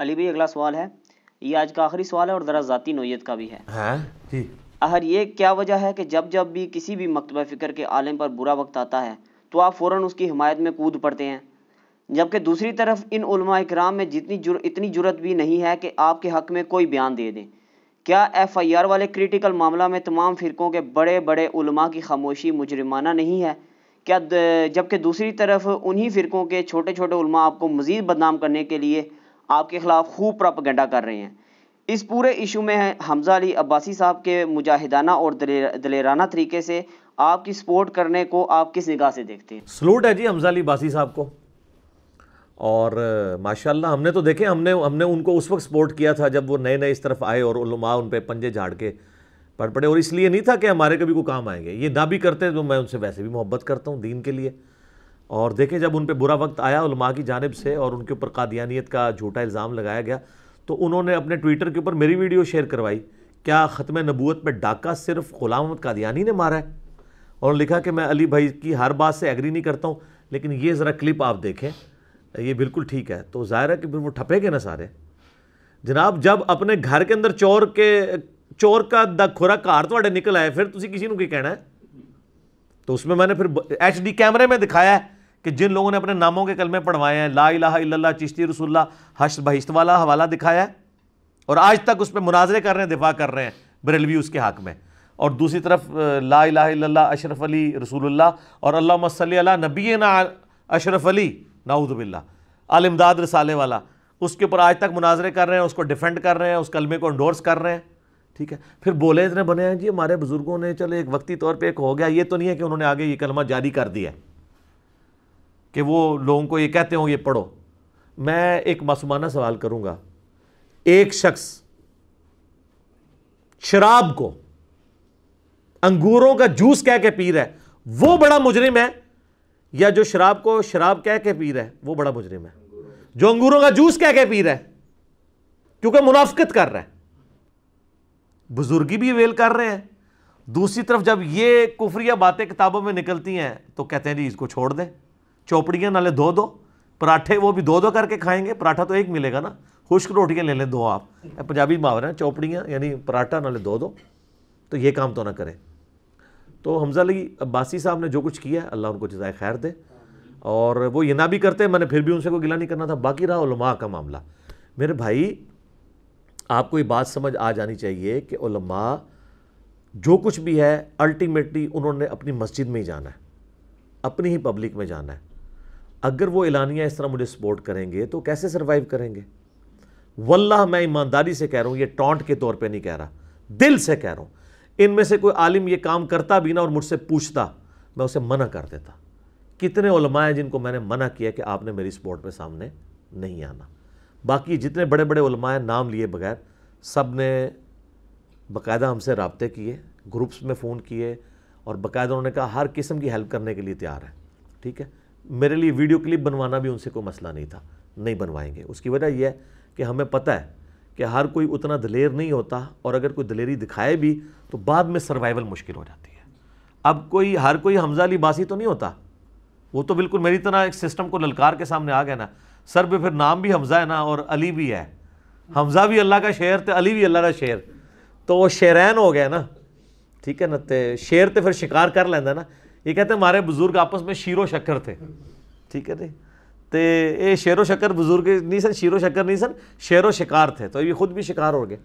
अली भाई अगला सवाल है ये आज का आखिरी सवाल है और ज़रा ज़ाती नोयत का भी है, हाँ, अहर ये क्या वजह है कि जब जब भी किसी भी मकतब फ़िक्र के आलम पर बुरा वक्त आता है तो आप फ़ौर उसकी हमायत में कूद पड़ते हैं जबकि दूसरी तरफ इन कराम में जितनी जुर इतनी ज़रूरत भी नहीं है कि आपके हक में कोई बयान दे दें क्या एफ़ आई आर वाले क्रिटिकल मामला में तमाम फ़िरक़ों के बड़े बड़े की खामोशी मुजरमाना नहीं है क्या जबकि दूसरी तरफ उन्हीं फ़िरक़ों के छोटे छोटे आपको मज़ीद बदनाम करने के लिए आपके ख़िलाफ़ खूब प्रापगेंडा कर रहे हैं इस पूरे इशू में हमजा अली अब्बासी साहब के मुजाहिदाना और दलेराना तरीके से आपकी सपोर्ट करने को आप किस निगाह से देखते हैं सलूट है जी हमजा अली अब्बासी साहब को और माशाल्लाह हमने तो देखे हमने हमने उनको उस वक्त सपोर्ट किया था जब वो नए नए इस तरफ आए और उलमा उन पर पंजे झाड़ के पड़ पड़े और इसलिए नहीं था कि हमारे कभी को काम आएंगे ये ना भी करते तो मैं उनसे वैसे भी मोहब्बत करता हूँ दीन के लिए और देखें जब उन पर बुरा वक्त आया उलमा की जानब से और उनके ऊपर कादियानियत का झूठा इल्ज़ाम लगाया गया तो उन्होंने अपने ट्विटर के ऊपर मेरी वीडियो शेयर करवाई क्या ख़त्म नबूत पर डाका सिर्फ ग़ुलाम अहमद कादियानी ने मारा है और लिखा कि मैं अली भाई की हर बात से एग्री नहीं करता हूँ लेकिन ये ज़रा क्लिप आप देखें ये बिल्कुल ठीक है तो ज़ाहिर है कि फिर वो ठपेगे ना सारे जनाब जब अपने घर के अंदर चोर के चोर का द खुरा कार ਤੁਹਾਡੇ तो निकल आए फिर तुम किसी को कहना है तो उसमें मैंने फिर एच कैमरे में दिखाया है कि जिन लोगों ने अपने नामों के कलमे पढ़वाए हैं ला इला इला चिश्ती रसुल्ला हश बहिश्त वाला हवाला दिखाया है और आज तक उस पर मुनाजरे कर रहे हैं दिफा कर रहे हैं बरेलवी उसके हक में और दूसरी तरफ ला इला इला अशरफ अली रसूल्ला और अल्लाह मसल नबी ना अशरफ अली नाउदबिल्ला अलमदाद रसाले वाला उसके ऊपर आज तक मुनाजरे कर रहे हैं उसको डिफेंड कर रहे हैं उस कलमे को इंडोर्स कर रहे हैं ठीक है फिर बोले इतने बने हैं जी हमारे बुज़ुर्गों ने चलो एक वक्ती तौर पे एक हो गया ये तो नहीं है कि उन्होंने आगे ये कलमा जारी कर दिया है कि वो लोगों को ये कहते हो ये पढ़ो मैं एक मासूमाना सवाल करूँगा एक शख्स शराब को अंगूरों का जूस कह के पी रहा है वो बड़ा मुजरिम है या जो शराब को शराब कह के पी रहा है वो बड़ा मुजरिम है जो अंगूरों का जूस कह के पी रहा है क्योंकि मुनाफ्त कर रहा है बुजुर्गी भी वेल कर रहे हैं दूसरी तरफ जब ये कुफरिया बातें किताबों में निकलती हैं तो कहते हैं जी इसको छोड़ दें चौपड़ियाँ नाले दो दो पराठे वो भी दो दो करके खाएंगे पराठा तो एक मिलेगा ना खुश्क रोटियाँ ले लें दो आप पंजाबी मुहावरा हैं चौपड़ियाँ यानी पराठा नाले दो दो तो ये काम तो ना करें तो हमजा अली अब्बासी साहब ने जो कुछ किया है अल्लाह उनको जजाय खैर दे और वो ये ना भी करते मैंने फिर भी उनसे कोई गिला नहीं करना था बाकी रहा उलमा का मामला मेरे भाई आपको ये बात समझ आ जानी चाहिए कि उलमा जो कुछ भी है अल्टीमेटली उन्होंने अपनी मस्जिद में ही जाना है अपनी ही पब्लिक में जाना है अगर वो एलानिया इस तरह मुझे सपोर्ट करेंगे तो कैसे सर्वाइव करेंगे वल्लाह मैं ईमानदारी से कह रहा हूँ ये टॉन्ट के तौर पे नहीं कह रहा दिल से कह रहा हूँ इनमें से कोई आलिम ये काम करता भी ना और मुझसे पूछता मैं उसे मना कर देता कितने उलमाए हैं जिनको मैंने मना किया कि आपने मेरी सपोर्ट में सामने नहीं आना बाकी जितने बड़े बड़े उलमाए नाम लिए बगैर सब ने बाकायदा हमसे रबते किए ग्रुप्स में फ़ोन किए और बाकायदा उन्होंने कहा हर किस्म की हेल्प करने के लिए तैयार है ठीक है मेरे लिए वीडियो क्लिप बनवाना भी उनसे कोई मसला नहीं था नहीं बनवाएंगे उसकी वजह यह है कि हमें पता है कि हर कोई उतना दलेर नहीं होता और अगर कोई दलेरी दिखाए भी तो बाद में सर्वाइवल मुश्किल हो जाती है अब कोई हर कोई हमजा लिबासी तो नहीं होता वो तो बिल्कुल मेरी तरह एक सिस्टम को ललकार के सामने आ गया ना सर पे फिर नाम भी हमजा है ना और अली भी है हमजा भी अल्लाह का शेर तो अली भी अल्लाह का शेर तो वो शेरैन हो गया ना ठीक है ना तो शेर तो फिर शिकार कर लेंदा ना ये कहते हमारे बुजुर्ग आपस में शीरो शक्कर थे ठीक है ਜੀ ਤੇ ਇਹ शक्कर बुज़ुर्ग नहीं ਨਹੀਂ ਸਨ शक्कर नहीं ਨਹੀਂ शेर ਸ਼ੇਰੋ शिकार थे तो ये खुद भी शिकार हो गए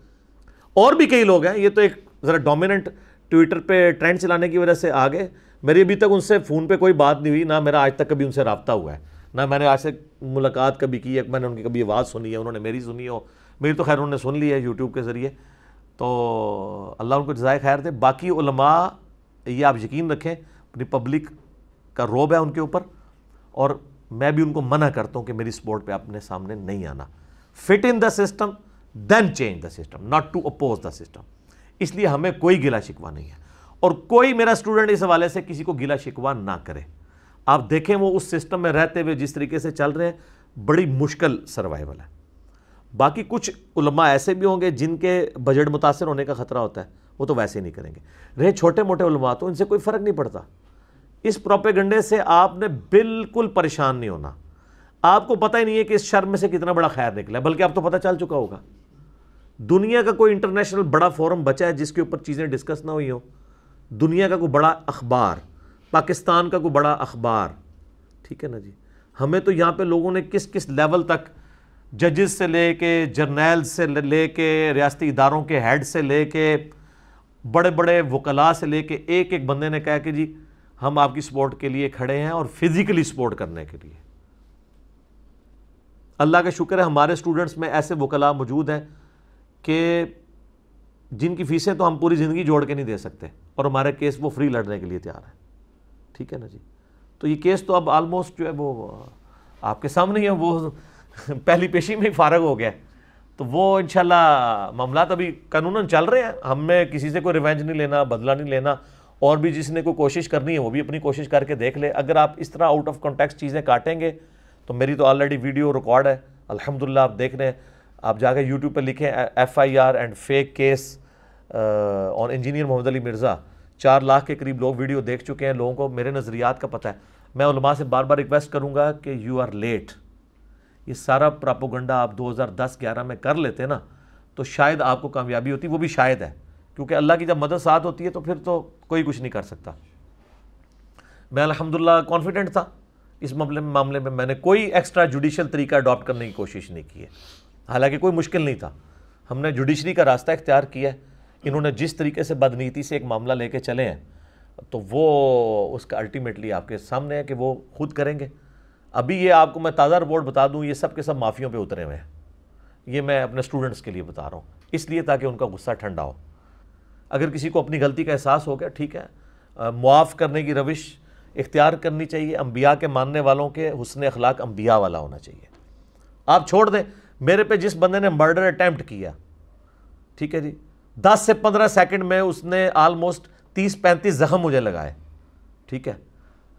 और भी कई लोग हैं ये तो एक ज़रा डोमिनेंट ट्विटर पे ट्रेंड चलाने की वजह से आ गए मेरी अभी तक उनसे फ़ोन पे कोई बात नहीं हुई ना मेरा आज तक कभी उनसे रबता हुआ है ना मैंने आज तक मुलाकात कभी की है मैंने उनकी कभी आवाज़ सुनी है उन्होंने मेरी सुनी हो मेरी तो खैर उन्होंने सुन ली है यूट्यूब के ज़रिए तो अल्लाह उनको जजाय खैर थे बाकी उलमा ये आप यकीन रखें रिपब्लिक का रोब है उनके ऊपर और मैं भी उनको मना करता हूं कि मेरी स्पोर्ट पे अपने सामने नहीं आना fit in the system then change the system not to oppose the system इसलिए हमें कोई गिला शिकवा नहीं है और कोई मेरा स्टूडेंट इस हवाले से किसी को गिला शिकवा ना करे आप देखें वो उस सिस्टम में रहते हुए जिस तरीके से चल रहे हैं बड़ी मुश्किल सर्वाइवल है बाकी कुछ उलमा ऐसे भी होंगे जिनके बजट मुतासर होने का ख़तरा होता है वो तो वैसे ही नहीं करेंगे रहे छोटे मोटे उलमा तो इनसे कोई फ़र्क नहीं पड़ता इस प्रोपेगंडे से आपने बिल्कुल परेशान नहीं होना आपको पता ही नहीं है कि इस शर्म से कितना बड़ा खैर निकला बल्कि आप तो पता चल चुका होगा दुनिया का कोई इंटरनेशनल बड़ा फोरम बचा है जिसके ऊपर चीज़ें डिस्कस ना हुई हों दुनिया का कोई बड़ा अखबार पाकिस्तान का कोई बड़ा अखबार ठीक है ना जी हमें तो यहाँ पे लोगों ने किस किस लेवल तक जजेस से ले के जर्नैल से ले रियाती इदारों के हेड से ले के बड़े बड़े वकला से लेके एक एक बंदे ने कहा कि जी हम आपकी सपोर्ट के लिए खड़े हैं और फिज़िकली सपोर्ट करने के लिए अल्लाह का शुक्र है हमारे स्टूडेंट्स में ऐसे वकला मौजूद हैं कि जिनकी फ़ीसें तो हम पूरी ज़िंदगी जोड़ के नहीं दे सकते और हमारे केस वो फ्री लड़ने के लिए तैयार है ठीक है ना जी तो ये केस तो अब आलमोस्ट जो है वो आपके सामने ही है वो पहली पेशी में ही फारग हो गया है तो वो इनशाला मामला अभी कानून चल रहे हैं हमें किसी से कोई रिवेंज नहीं लेना बदला नहीं लेना और भी जिसने कोई कोशिश करनी है वो भी अपनी कोशिश करके देख ले अगर आप इस तरह आउट ऑफ कॉन्टेक्स चीज़ें काटेंगे तो मेरी तो ऑलरेडी वीडियो रिकॉर्ड है अल्हम्दुलिल्लाह आप देख रहे हैं आप जाकर यूट्यूब पर लिखें F I R and fake case on engineer Mohammad Ali Mirza चार लाख के करीब लोग वीडियो देख चुके हैं लोगों को मेरे नज़रियात का पता है मैं उलमा से बार बार रिक्वेस्ट करूँगा कि यू आर लेट ये सारा प्रापोगंडा आप 2010-11 में कर लेते ना तो शायद आपको कामयाबी होती वो भी शायद है क्योंकि अल्लाह की जब मदद साथ होती है तो फिर तो कोई कुछ नहीं कर सकता मैं अलहमदिल्ला कॉन्फिडेंट था इस मामले में मामले में मैंने कोई एक्स्ट्रा जुडिशल तरीका अडॉप्ट करने की कोशिश नहीं की है हालांकि कोई मुश्किल नहीं था हमने जुडिशरी का रास्ता इख्तियार किया है इन्होंने जिस तरीके से बदनीति से एक मामला लेके चले हैं तो वो उसका अल्टीमेटली आपके सामने है कि वो खुद करेंगे अभी ये आपको मैं ताज़ा रिपोर्ट बता दूँ ये सब के सब माफ़ियों पर उतरे हुए हैं ये मैं अपने स्टूडेंट्स के लिए बता रहा हूँ इसलिए ताकि उनका गुस्सा ठंडा हो अगर किसी को अपनी गलती का एहसास हो गया ठीक है मुआफ़ करने की रविश इख्तियार करनी चाहिए अम्बिया के मानने वालों के हुसन अखलाक अम्बिया वाला होना चाहिए आप छोड़ दें मेरे पे जिस बंदे ने मर्डर अटैम्प्ट किया ठीक है जी दस से पंद्रह सेकंड में उसने आलमोस्ट तीस पैंतीस जख्म मुझे लगाए ठीक है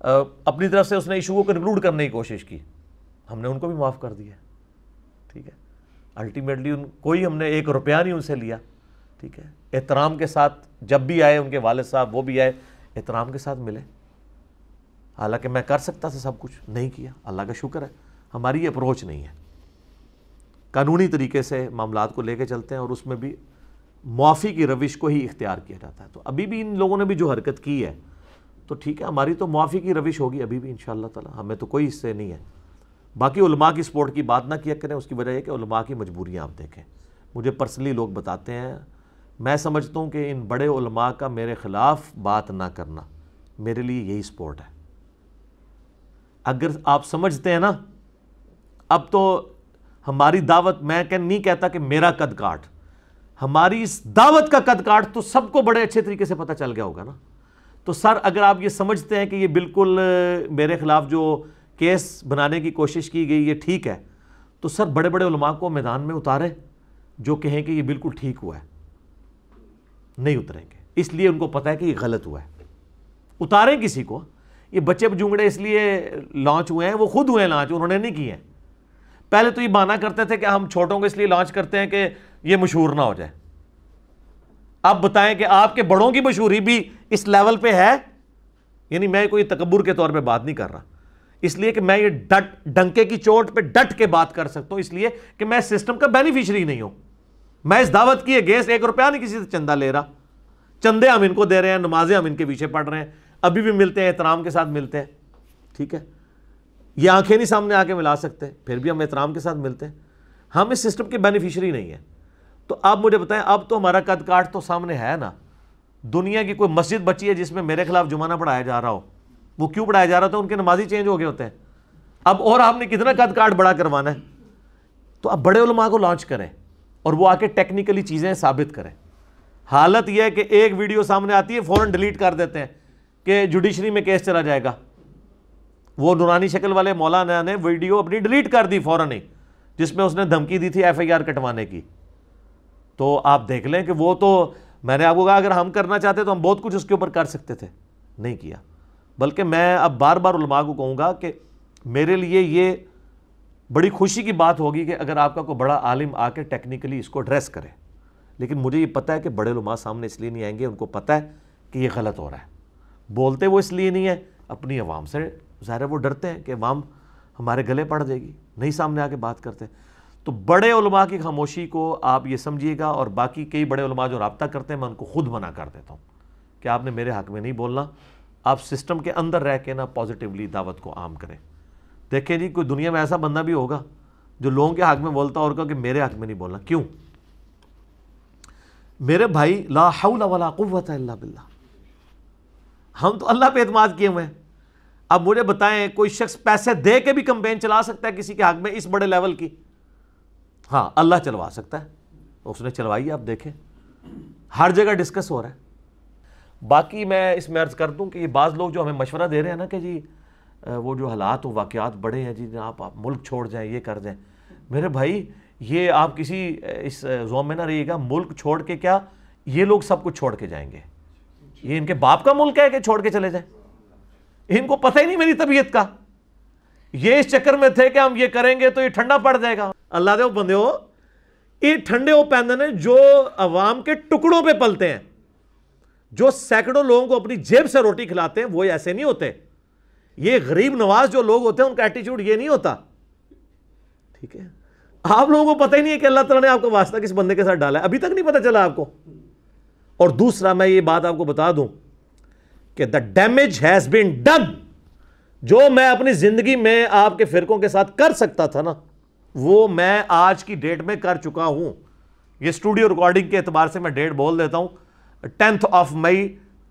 अपनी तरफ से उसने इशू को कंक्लूड करने की कोशिश की हमने उनको भी माफ़ कर दिया ठीक है अल्टीमेटली उन कोई हमने एक रुपया नहीं उनसे लिया ठीक है एहतराम के साथ जब भी आए उनके वालद साहब वो भी आए एहतराम के साथ मिले हालांकि मैं कर सकता था सब कुछ नहीं किया अल्लाह का शुक्र है हमारी अप्रोच नहीं है कानूनी तरीके से मामला को लेकर चलते हैं और उसमें भी मुआफ़ी की रविश को ही इख्तियार किया जाता है तो अभी भी इन लोगों ने भी जो हरकत की है तो ठीक है हमारी तो मुआफ़ी की रविश होगी अभी भी इन ताला हमें तो कोई इससे नहीं है बाकी उलमा की सपोर्ट की बात ना किया करें उसकी वजह यह कि उलमा की मजबूरियाँ आप देखें मुझे पर्सनली लोग बताते हैं मैं समझता हूँ कि इन बड़े उलमा का मेरे ख़िलाफ़ बात ना करना मेरे लिए यही सपोर्ट है अगर आप समझते हैं ना अब तो हमारी दावत मैं कह नहीं कहता कि मेरा कद काट हमारी इस दावत का कद काट तो सबको बड़े अच्छे तरीके से पता चल गया होगा ना तो सर अगर आप ये समझते हैं कि ये बिल्कुल मेरे ख़िलाफ़ जो केस बनाने की कोशिश की गई ये ठीक है तो सर बड़े बड़े उलमा को मैदान में उतारें जो कहें कि ये बिल्कुल ठीक हुआ है नहीं उतरेंगे इसलिए उनको पता है कि ये गलत हुआ है उतारें किसी को ये बच्चे जुंगड़े इसलिए लॉन्च हुए हैं वो खुद हुए हैं लॉन्च उन्होंने नहीं किए हैं पहले तो ये माना करते थे कि हम छोटों को इसलिए लॉन्च करते हैं कि ये मशहूर ना हो जाए आप बताएं कि आपके बड़ों की मशहूरी भी इस लेवल पे है यानी मैं कोई तकबूर के तौर पे बात नहीं कर रहा इसलिए कि मैं ये डट डंके की चोट पे डट के बात कर सकता हूं इसलिए कि मैं सिस्टम का बेनिफिशरी नहीं हूं मैं इस दावत की गैस एक रुपया नहीं किसी से चंदा ले रहा चंदे हम इनको दे रहे हैं नमाजें हम इनके पीछे पढ़ रहे हैं अभी भी मिलते हैं एहतराम के साथ मिलते हैं ठीक है ये आंखें नहीं सामने आके मिला सकते फिर भी हम एहतराम के साथ मिलते हैं हम इस सिस्टम के बेनिफिशरी नहीं है तो आप मुझे बताएं अब तो हमारा कद काट तो सामने है ना दुनिया की कोई मस्जिद बची है जिसमें मेरे खिलाफ जुमाना पढ़ाया जा रहा हो वो क्यों पढ़ाया जा रहा था उनके नमाजी चेंज हो गए होते हैं अब और आपने कितना कद काट बड़ा करवाना है तो आप बड़े उलमा को लॉन्च करें और वो आके टेक्निकली चीज़ें साबित करें हालत यह है कि एक वीडियो सामने आती है फ़ौरन डिलीट कर देते हैं कि जुडिशरी में केस चला जाएगा वो नुरानी शक्ल वाले मौलाना ने वीडियो अपनी डिलीट कर दी फ़ौरन ही जिसमें उसने धमकी दी थी एफ़ कटवाने की तो आप देख लें कि वो तो मैंने आपको कहा अगर हम करना चाहते तो हम बहुत कुछ उसके ऊपर कर सकते थे नहीं किया बल्कि मैं अब बार बार उलमा को कहूँगा कि मेरे लिए ये बड़ी खुशी की बात होगी कि अगर आपका कोई बड़ा आलिम आके टेक्निकली इसको एड्रेस करे लेकिन मुझे ये पता है कि बड़े लुमा सामने इसलिए नहीं आएंगे उनको पता है कि ये गलत हो रहा है बोलते वो इसलिए नहीं है अपनी आवाम से ज़ाहिर वो डरते हैं कि आवाम हमारे गले पड़ जाएगी नहीं सामने आके बात करते तो बड़े उलमा की खामोशी को आप ये समझिएगा और बाकी कई बड़े उलमा जो रबता करते हैं मैं उनको ख़ुद मना कर देता हूँ कि आपने मेरे हक़ में नहीं बोलना आप सिस्टम के अंदर रह के ना पॉजिटिवली दावत को आम करें देखें जी कोई दुनिया में ऐसा बंदा भी होगा जो लोगों के हक़ में बोलता और कहा कि मेरे हक़ में नहीं बोलना क्यों मेरे भाई ला अल्ला बिल्ला हम तो अल्लाह पे अतमाद किए हुए हैं अब मुझे बताएं कोई शख्स पैसे दे के भी कंपेन चला सकता है किसी के हक़ में इस बड़े लेवल की हाँ अल्लाह चलवा सकता है उसने चलवाई आप देखें हर जगह डिस्कस हो रहा है बाकी मैं इसमें अर्ज़ कर दूं कि ये बाज़ लोग जो हमें मशवरा दे रहे हैं ना कि जी वो जो हालात हो वाक़ात बड़े हैं जी आप, आप मुल्क छोड़ जाएं ये कर जाएं मेरे भाई ये आप किसी इस जोम में ना रहिएगा मुल्क छोड़ के क्या ये लोग सब कुछ छोड़ के जाएंगे ये इनके बाप का मुल्क है कि छोड़ के चले जाएं इनको पता ही नहीं मेरी तबीयत का ये इस चक्कर में थे कि हम ये करेंगे तो ये ठंडा पड़ जाएगा अल्लाह दे बंदे हो ये ठंडे वो पैदे ने जो अवाम के टुकड़ों पे पलते हैं जो सैकड़ों लोगों को अपनी जेब से रोटी खिलाते हैं वो ऐसे नहीं होते ये गरीब नवाज जो लोग होते हैं उनका एटीट्यूड ये नहीं होता ठीक है आप लोगों को पता ही नहीं है कि अल्लाह तला ने आपको वास्ता किस बंदे के साथ डाला है अभी तक नहीं पता चला आपको और दूसरा मैं ये बात आपको बता दूं कि the damage has been done जो मैं अपनी ज़िंदगी में आपके फ़िरकों के साथ कर सकता था ना वो मैं आज की डेट में कर चुका हूं ये स्टूडियो रिकॉर्डिंग के एतबार से मैं डेट बोल देता हूं टेंथ ऑफ मई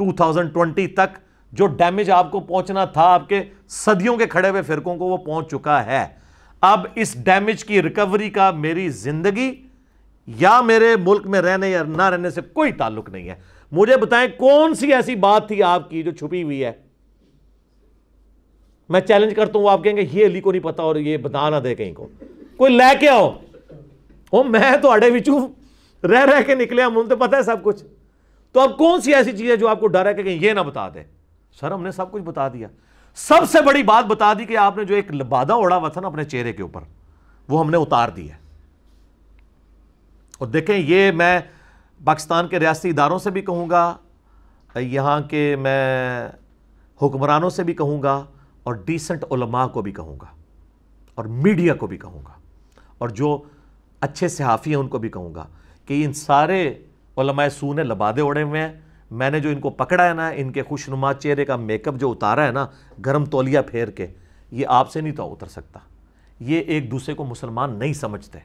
2020 तक जो डैमेज आपको पहुंचना था आपके सदियों के खड़े हुए फिरकों को वो पहुंच चुका है अब इस डैमेज की रिकवरी का मेरी ज़िंदगी या मेरे मुल्क में रहने या ना रहने से कोई ताल्लुक नहीं है मुझे बताएं कौन सी ऐसी बात थी आपकी जो छुपी हुई है मैं चैलेंज करता हूँ आप कहेंगे ये अली को नहीं पता और ये बता ना दे कहीं को कोई लैके आओ ओ मैं तो अड़े बिचू रह रह के निकले हम उनसे तो पता है सब कुछ तो अब कौन सी ऐसी चीज़ है जो आपको डर है कि कहीं ये ना बता दे सर हमने सब कुछ बता दिया सबसे बड़ी बात बता दी कि आपने जो एक लबादा ओढ़ा हुआ था ना अपने चेहरे के ऊपर वो हमने उतार दिया और देखें ये मैं पाकिस्तान के रियासी इदारों से भी कहूँगा यहाँ के मैं हुक्मरानों से भी कहूँगा और डिसेंट उलमा को भी कहूँगा और मीडिया को भी कहूँगा और जो अच्छे सहाफ़ी हैं उनको भी कहूँगा कि इन सारे उलमाए सू ने लबादे ओढ़े हुए हैं मैंने जो इनको पकड़ा है ना इनके खुशनुमा चेहरे का मेकअप जो उतारा है ना गर्म तौलिया फेर के ये आपसे नहीं तो उतर सकता ये एक दूसरे को मुसलमान नहीं समझते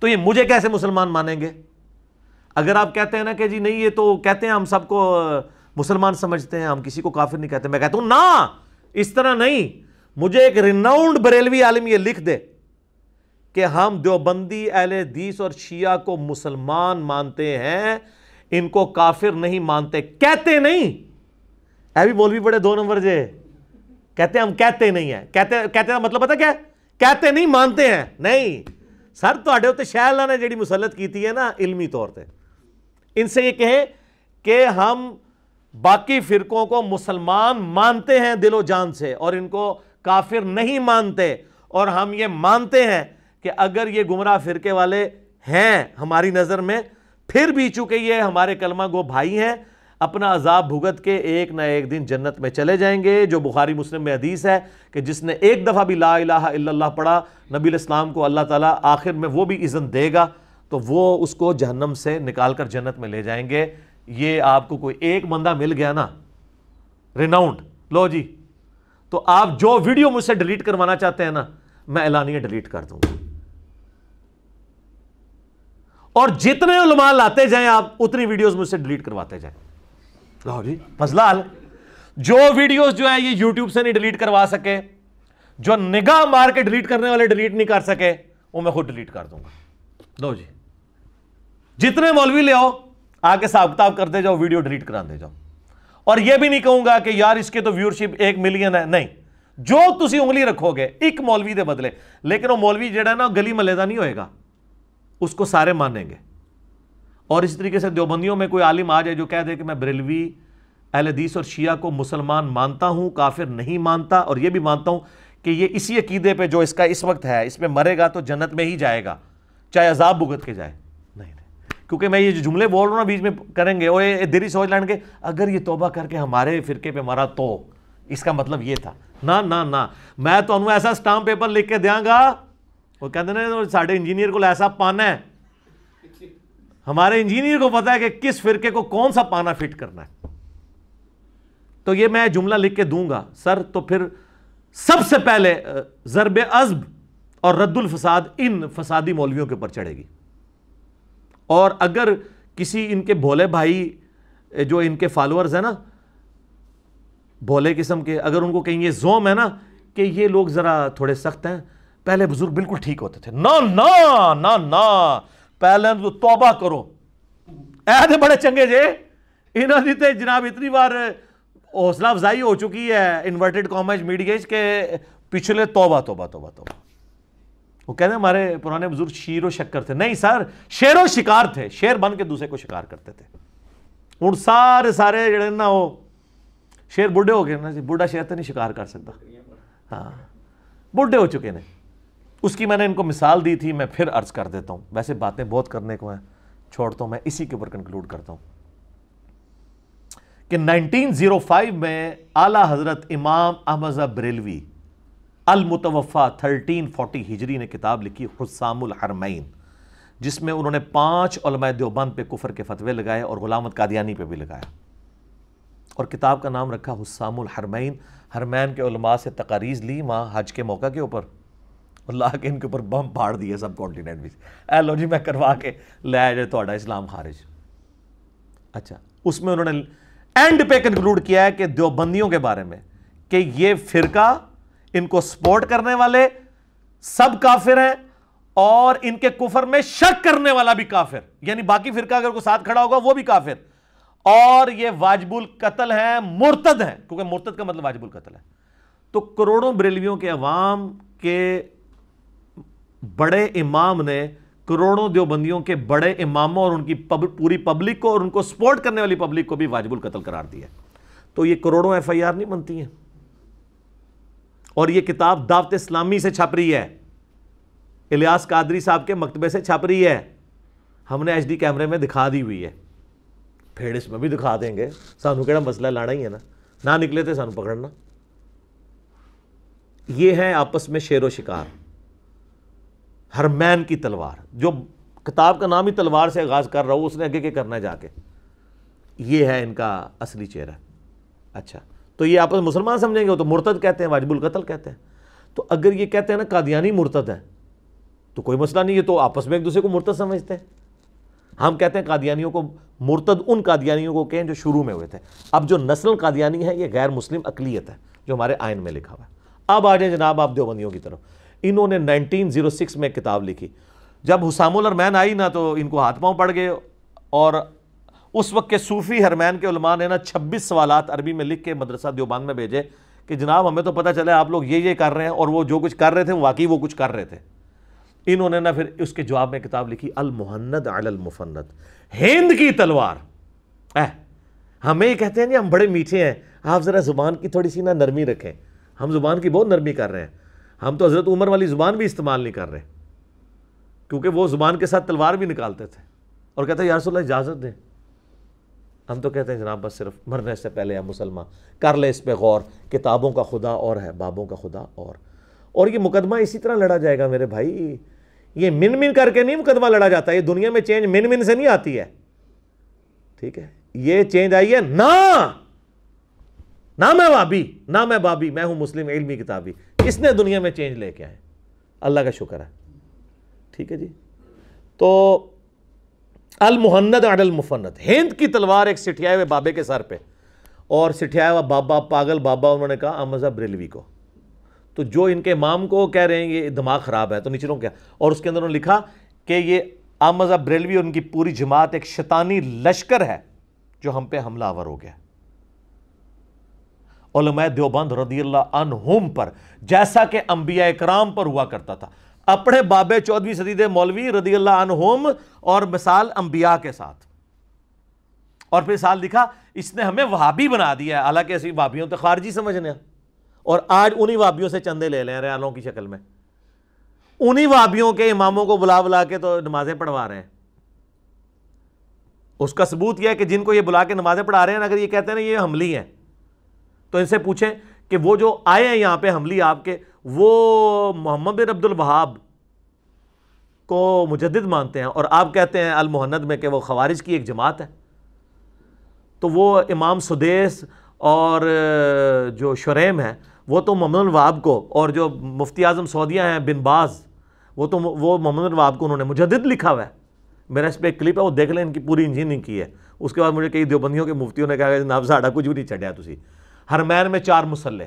तो ये मुझे कैसे मुसलमान मानेंगे अगर आप कहते हैं ना कि जी नहीं ये तो कहते हैं हम सबको मुसलमान समझते हैं हम किसी को काफिर नहीं कहते मैं कहता हूँ ना इस तरह नहीं मुझे एक रिनाउंड बरेलवी आलम यह लिख दे कि हम देवबंदी अहल दीस और शिया को मुसलमान मानते हैं इनको काफिर नहीं मानते कहते नहीं भी बोल भी बड़े दो नंबर जे कहते हम कहते नहीं है कहते कहते मतलब पता क्या कहते नहीं मानते हैं नहीं सर थोड़े उत्ते शाह ने जी मुसलत की है ना इलमी तौर पर इनसे ये कहें कि हम बाकी फिरकों को मुसलमान मानते हैं दिलो जान से और इनको काफिर नहीं मानते और हम ये मानते हैं कि अगर ये गुमराह फिरके वाले हैं हमारी नज़र में फिर भी चुके ये हमारे कलमा गो भाई हैं अपना अजाब भुगत के एक ना एक दिन जन्नत में चले जाएंगे जो बुखारी मुस्लिम में हदीस है कि जिसने एक दफ़ा भी ला इला पढ़ा नबी इस्लाम को अल्लाह ताला आखिर में वो भी इज़्ज़त देगा तो वो उसको जहन्नम से निकाल कर जन्नत में ले जाएंगे ये आपको कोई एक बंदा मिल गया ना रिनाउंड लो जी तो आप जो वीडियो मुझसे डिलीट करवाना चाहते हैं ना मैं ऐलानिया डिलीट कर दूंगा और जितने उलमा लाते जाएं आप उतनी वीडियोस मुझसे डिलीट करवाते जाएं लो जी फजलाल जो वीडियोस जो है ये यूट्यूब से नहीं डिलीट करवा सके जो निगाह मार के डिलीट करने वाले डिलीट नहीं कर सके वो मैं खुद डिलीट कर दूंगा लो जी जितने मौलवी ले आओ आके हिसाब किताब करते जाओ वीडियो डिलीट कराते जाओ और यह भी नहीं कहूंगा कि यार इसके तो व्यूअरशिप एक मिलियन है नहीं जो तुम उंगली रखोगे एक मौलवी के बदले लेकिन वो मौलवी जोड़ा ना गली महल का नहीं होएगा उसको सारे मानेंगे और इसी तरीके से देवबंदियों में कोई आलिम आ जाए जो कह दे कि मैं बरेलवी अहलदीस और शिया को मुसलमान मानता हूँ काफिर नहीं मानता और ये भी मानता हूँ कि ये इसी अकीदे पे जो इसका इस वक्त है इसमें मरेगा तो जन्नत में ही जाएगा चाहे अजाब भुगत के जाए नहीं नहीं क्योंकि मैं ये जुमले बोल रहा हूँ बीच में करेंगे और ये देरी सोच लान के अगर ये तोबा करके हमारे फिरके पे मरा तो इसका मतलब ये था ना ना ना मैं तो ऐसा स्टाम्प पेपर लिख के देंगा वो कहते ना तो साढ़े इंजीनियर को ऐसा पाना है हमारे इंजीनियर को पता है कि किस फिरके को कौन सा पाना फिट करना है तो ये मैं जुमला लिख के दूंगा सर तो फिर सबसे पहले ज़रब अजब और रद्दुल फसाद इन फसादी मौलवियों के ऊपर चढ़ेगी और अगर किसी इनके भोले भाई जो इनके फॉलोअर्स हैं ना भोले किस्म के अगर उनको कहीं ये जोम है ना कि ये लोग ज़रा थोड़े सख्त हैं पहले बुजुर्ग बिल्कुल ठीक होते थे ना ना ना ना पहले तो तौबा करो ऐसे तो बड़े चंगे जे इन्होंने तो जनाब इतनी बार हौसला अफजाई हो चुकी है इन्वर्टेड कॉमर्स मीडिया के पिछले तौबा तौबा तौबा तौबा वो कहते हैं हमारे पुराने बुजुर्ग शीर व शक्कर थे नहीं सर शेर शिकार थे शेर बन के दूसरे को शिकार करते थे हूँ सारे सारे जड़े ना वो शेर बुढ़े हो गए ना जी बुढ़ा शेर तो नहीं शिकार कर सकता हाँ बुढ़े हो चुके ने उसकी मैंने इनको मिसाल दी थी मैं फिर अर्ज कर देता हूँ वैसे बातें बहुत करने को हैं छोड़ता तो हूँ मैं इसी के ऊपर कंक्लूड करता हूँ कि 1905 में आला हजरत इमाम अहमद बरेलवी अलमुतवफ़ा थर्टीन फोटी हिजरी ने किताब लिखी हुसामुल हरमैन जिसमें उन्होंने पाँच उलमा देवबंद पे कुफर के फतवे लगाए और गुलामत कादियानी पे भी लगाया और किताब का नाम रखा हुसामुल हरमैन हरमैन के उलमा से तकारीज़ ली माँ हज के मौका के ऊपर अल्लाह के इनके ऊपर बम फाड़ दिए सब कॉन्टीनेंट में ए लो जी मैं करवा के लाया जाए तो इस्लाम खारिज अच्छा उसमें उन्होंने एंड पे कंक्लूड किया है कि देवबंदियों के बारे में कि ये फ़िरका इनको सपोर्ट करने वाले सब काफिर हैं और इनके कुफर में शक करने वाला भी काफिर यानी बाकी फिरका अगर को साथ खड़ा होगा वो भी काफिर और ये वाजबुल कत्ल हैं मुर्तद हैं क्योंकि मुर्तद का मतलब वाजबुल कत्ल है तो करोड़ों बरेलवियों के अवाम के बड़े इमाम ने करोड़ों देवबंदियों के बड़े इमामों और उनकी पब, पूरी पब्लिक को और उनको सपोर्ट करने वाली पब्लिक को भी वाजबुल कत्ल करार दिया तो ये करोड़ों एफआईआर नहीं बनती हैं और ये किताब दावत इस्लामी से छप रही है इलियास कादरी साहब के मकतबे से छप रही है हमने एच डी कैमरे में दिखा दी हुई है फिर इसमें भी दिखा देंगे सानू केड़ा मसला लाना ही है ना ना निकले तो सानू पकड़ना ये है आपस में शेर व शिकार हरमैन की तलवार जो किताब का नाम ही तलवार से आगाज़ कर रहा हो उसने आगे के करना जाके ये है इनका असली चेहरा अच्छा तो ये आपस मुसलमान समझेंगे तो मुर्तद कहते हैं वाजिबुल कतल कहते हैं तो अगर ये कहते हैं ना कादियानी मुर्तद है तो कोई मसला नहीं है तो आपस में एक दूसरे को मुर्तद समझते हैं हम कहते हैं कादियानियों को मुर्तद उन कादियानियों को कहें जो शुरू में हुए थे अब जो नस्ल कादियानी है ये गैर मुस्लिम अकलीत है जो हमारे आयन में लिखा हुआ है अब आ जाए जनाब आप देवबंदियों की तरफ इन्होंने 1906 में किताब लिखी जब हुसामुल और मैन आई ना तो इनको हाथ पाँव पड़ गए और उस वक्त के सूफी हरमैन के उलमा ने ना छब्बीस सवाल अरबी में लिख के मदरसा देवबान में भेजे कि जनाब हमें तो पता चला आप लोग ये ये कर रहे हैं और वो जो कुछ कर रहे थे वाकई वो कुछ कर रहे थे इन्होंने ना फिर उसके जवाब में किताब लिखी अलमहन्नद अलमुफन्नत हिंद की तलवार ऐह हमें ये कहते हैं जी हम बड़े मीठे हैं आप ज़रा ज़ुबान की थोड़ी सी ना नरमी रखें हम ज़ुबान की बहुत नरमी कर रहे हैं हम तो हज़रत उमर वाली ज़ुबान भी इस्तेमाल नहीं कर रहे क्योंकि वो ज़ुबान के साथ तलवार भी निकालते थे और कहते यार यारसोल्ला इजाज़त दें हम तो कहते हैं जनाब बस सिर्फ मरने से पहले या मुसलमान कर ले इस पर गौर किताबों का खुदा और है बाबों का खुदा और और ये मुकदमा इसी तरह लड़ा जाएगा मेरे भाई ये मिन मिन करके नहीं मुकदमा लड़ा जाता ये दुनिया में चेंज मिन मिन से नहीं आती है ठीक है ये चेंज आई है ना ना मैं बाबी ना मैं बाबी मैं हूं मुस्लिम इलमी किताबी इसने दुनिया में चेंज लेके आए अल्लाह का शुक्र है ठीक है जी तो अलमुहन्नद अलमुफन्नद हिंद की तलवार एक सिठियाए हुए बाबे के सर पे और सिठियाए हुआ बाबा पागल बाबा उन्होंने कहा अमजा बरेलवी को तो जो इनके इमाम को कह रहे हैं ये दिमाग ख़राब है तो नीचे क्या और उसके अंदर उन्होंने लिखा कि ये आमजा बरेलवी और उनकी पूरी जमात एक शैतानी लश्कर है जो हम पे हमलावर हो गया देवबंद रदी अनहुम पर जैसा कि अंबिया इक्राम पर हुआ करता था अपने बाबे चौदहवीं सदी के मौलवी रदी अनहुम और मिसाल अंबिया के साथ और फिर साल लिखा इसने हमें वहाबी बना दिया है हालांकि ऐसी वाबियों तो खारजी समझने और आज उन्हीं वाबियों से चंदे ले लें रियालों की शक्ल में उन्हीं वाबियों के इमामों को बुला बुला के तो नमाजें पढ़वा रहे हैं उसका सबूत यह है कि जिनको ये बुला के नमाजें पढ़ा रहे हैं अगर ये कहते हैं ना ये हमली है तो इनसे पूछें कि वो जो आए हैं यहाँ पे हमली आपके वो मोहम्मद बिन अब्दुल वहाब को मुजद मानते हैं और आप कहते हैं अलमहनद में कि वो खवारिज की एक जमात है तो वो इमाम सुदेश और जो शुरेम है वो तो ममन वहाब को और जो मुफ्ती आजम सऊदिया हैं बिन बाज वो तो वो ममन वहाब को उन्होंने मुजद लिखा हुआ है मेरा इस पर एक क्लिप है वो देख लें इनकी पूरी इंजीनियरिंग की है उसके बाद मुझे कई देवबंदियों के मुफ्तियों ने कहा जनाब साढ़ा कुछ भी नहीं चढ़िया तुम्हें हरमैन में चार मुसल्ले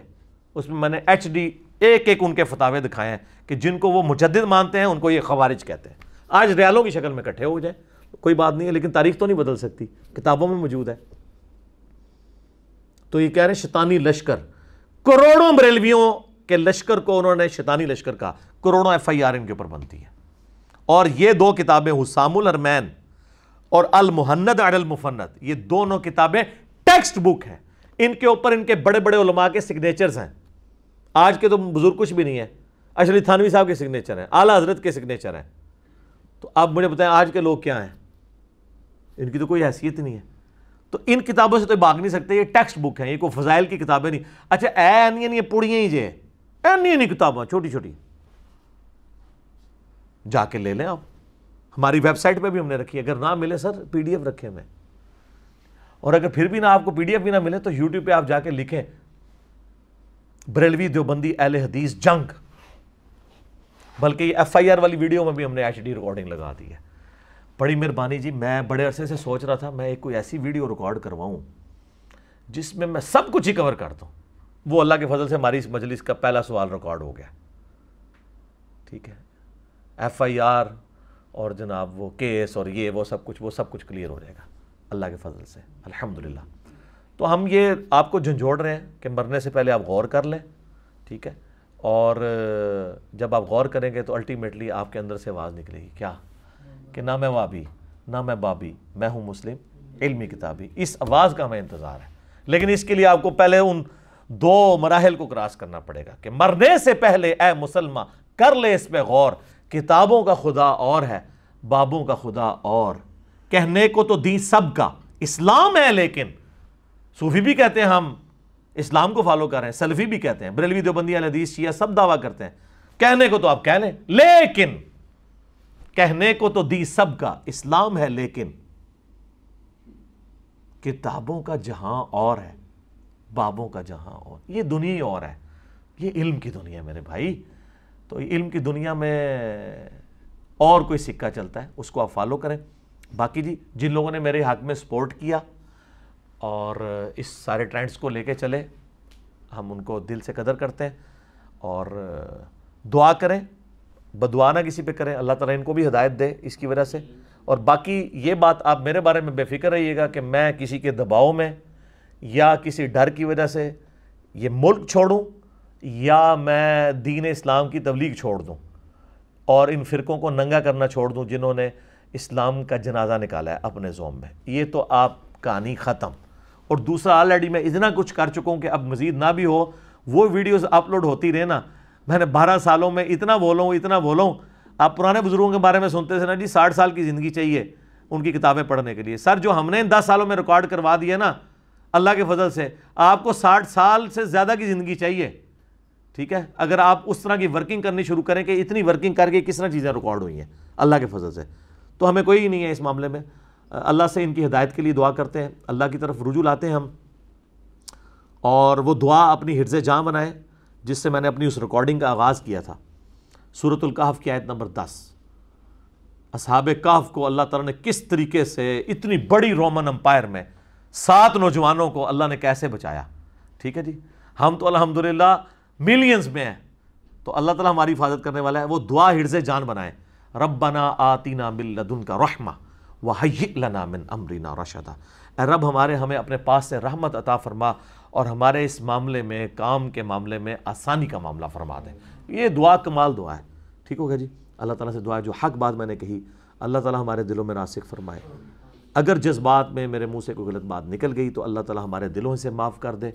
उसमें मैंने एच डी एक एक उनके फतावे दिखाए हैं कि जिनको वो मुजद मानते हैं उनको ये खवारिज कहते हैं आज रियालों की शक्ल में इकट्ठे हो जाए कोई बात नहीं है लेकिन तारीख तो नहीं बदल सकती किताबों में मौजूद है तो ये कह रहे हैं शैतानी लश्कर करोड़ों बरेलवियों के लश्कर को उन्होंने शैतानी लश्कर का करोड़ों एफ आई आर इनके ऊपर बनती है और ये दो किताबें हुसामुल अरमैन और अल मुहन्नद अल मुफन्नद ये दोनों किताबें टेक्स्ट बुक हैं इनके ऊपर इनके बड़े बड़े उलमा के सिग्नेचर्स हैं आज के तो बुज़ुर्ग कुछ भी नहीं है अशली थानवी साहब के सिग्नेचर हैं आला हजरत के सिग्नेचर हैं तो आप मुझे बताएं आज के लोग क्या हैं इनकी तो कोई हैसियत नहीं है तो इन किताबों से तो भाग नहीं सकते ये टेक्स्ट बुक है ये कोई फजाइल की किताबें नहीं अच्छा ऐनियन ये पुड़ियाँ ही जे ऐनियन किताबें छोटी छोटी जाके ले लें आप हमारी वेबसाइट पे भी हमने रखी है अगर ना मिले सर पीडीएफ रखे हमें और अगर फिर भी ना आपको पीडीएफ भी ना मिले तो यूट्यूब पे आप जाके लिखें ब्रेलवी देवबंदी एल हदीस जंग बल्कि एफ आई आर वाली वीडियो में भी हमने एच डी रिकॉर्डिंग लगा दी है बड़ी मेहरबानी जी मैं बड़े अरसे से सोच रहा था मैं एक कोई ऐसी वीडियो रिकॉर्ड करवाऊँ जिसमें मैं सब कुछ ही कवर कर दूँ वो अल्लाह के फजल से हमारी इस मजलिस का पहला सवाल रिकॉर्ड हो गया ठीक है एफ आई आर और जनाब वो केस और ये वो सब कुछ वो सब कुछ क्लियर हो जाएगा अल्लाह के फजल से अल्हम्दुलिल्लाह तो हम ये आपको झंझोड़ रहे हैं कि मरने से पहले आप गौर कर लें ठीक है और जब आप गौर करेंगे तो अल्टीमेटली आपके अंदर से आवाज़ निकलेगी क्या कि ना मैं वाबी ना मैं बाबी मैं हूँ मुस्लिम इल्मी किताबी इस आवाज़ का हमें इंतज़ार है लेकिन इसके लिए आपको पहले उन दो मराहल को क्रॉस करना पड़ेगा कि मरने से पहले ए मुसलमान कर ले इस पर गौर किताबों का खुदा और है बाबों का खुदा और कहने को तो दी सब का इस्लाम है लेकिन सूफी भी कहते हैं हम इस्लाम को फॉलो कर रहे हैं सलफी भी कहते हैं बरेलवी देवबंदी हदीस शिया सब दावा करते हैं कहने को तो आप कह लें लेकिन कहने को तो दी सब का इस्लाम है लेकिन किताबों का जहां और है बाबों का जहां और ये दुनिया ही और है ये इल्म की दुनिया है मेरे भाई तो इल्म की दुनिया में और कोई सिक्का चलता है उसको आप फॉलो करें बाकी जी जिन लोगों ने मेरे हक में सपोर्ट किया और इस सारे ट्रेंड्स को लेके चले हम उनको दिल से कदर करते हैं और दुआ करें बदुआ ना किसी पे करें अल्लाह ताला इनको भी हदायत दे इसकी वजह से और बाकी ये बात आप मेरे बारे में बेफिक्र रहिएगा कि मैं किसी के दबाव में या किसी डर की वजह से ये मुल्क छोड़ूँ या मैं दीन इस्लाम की तबलीग छोड़ दूँ और इन फ़िरक़ों को नंगा करना छोड़ दूँ जिन्होंने इस्लाम का जनाजा निकाला है अपने जोम में ये तो आप कहानी ख़त्म और दूसरा ऑलरेडी मैं इतना कुछ कर चुका हूँ कि अब मज़ीद ना भी हो वो वीडियोज़ अपलोड होती रहे ना मैंने बारह सालों में इतना बोला हूँ इतना बोला हूँ आप पुराने बुज़ुर्गों के बारे में सुनते थे ना जी साठ साल की ज़िंदगी चाहिए उनकी किताबें पढ़ने के लिए सर जो हमने दस सालों में रिकॉर्ड करवा दिया ना अल्लाह के फजल से आपको साठ साल से ज़्यादा की ज़िंदगी चाहिए ठीक है अगर आप उस तरह की वर्किंग करनी शुरू करें कि इतनी वर्किंग करके किस तरह चीज़ें रिकॉर्ड हुई हैं अल्लाह के फजल से तो हमें कोई ही नहीं है इस मामले में अल्लाह से इनकी हिदायत के लिए दुआ करते हैं अल्लाह की तरफ रुजू लाते हैं हम और वो दुआ अपनी हिरज जहाँ बनाए जिससे मैंने अपनी उस रिकॉर्डिंग का आगाज़ किया था सूरतुल की आयत नंबर दस असहाब कहफ को अल्लाह तला ने किस तरीके से इतनी बड़ी रोमन अम्पायर में सात नौजवानों को अल्लाह ने कैसे बचाया ठीक है जी हम तो अलहमदिल्ला मिलियंस में हैं तो अल्लाह ताला हमारी हिफाजत करने वाला है वो दुआ हिरज जान बनाएं रब्बना आतिना मिल लदुन का रहमा वहयना मिन अमरीना रशदा रब हमारे हमें अपने पास से रहमत अता फरमा और हमारे इस मामले में काम के मामले में आसानी का मामला फरमा दें ये दुआ कमाल दुआ है ठीक होगा जी अल्लाह ताला से दुआ जो हक बात मैंने कही अल्लाह ताला हमारे दिलों में नासिक फरमाए अगर जिस बात में मेरे मुंह से कोई गलत बात निकल गई तो अल्लाह ताला हमारे दिलों से माफ़ कर दे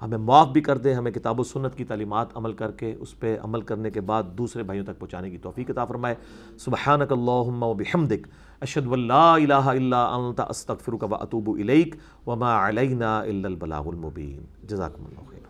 हमें माफ़ भी कर दे हमें किताब सुन्नत की तलीमत अमल करके उस पर अमल करने के बाद दूसरे भाइयों तक पहुँचाने की तोफ़ी किताब फरमाए सुबहानकल्लाबिहमदिक अशदल्लास्तफ़िर व अतूब इलैक वमा अलैना इल्लबलामुबीन खैर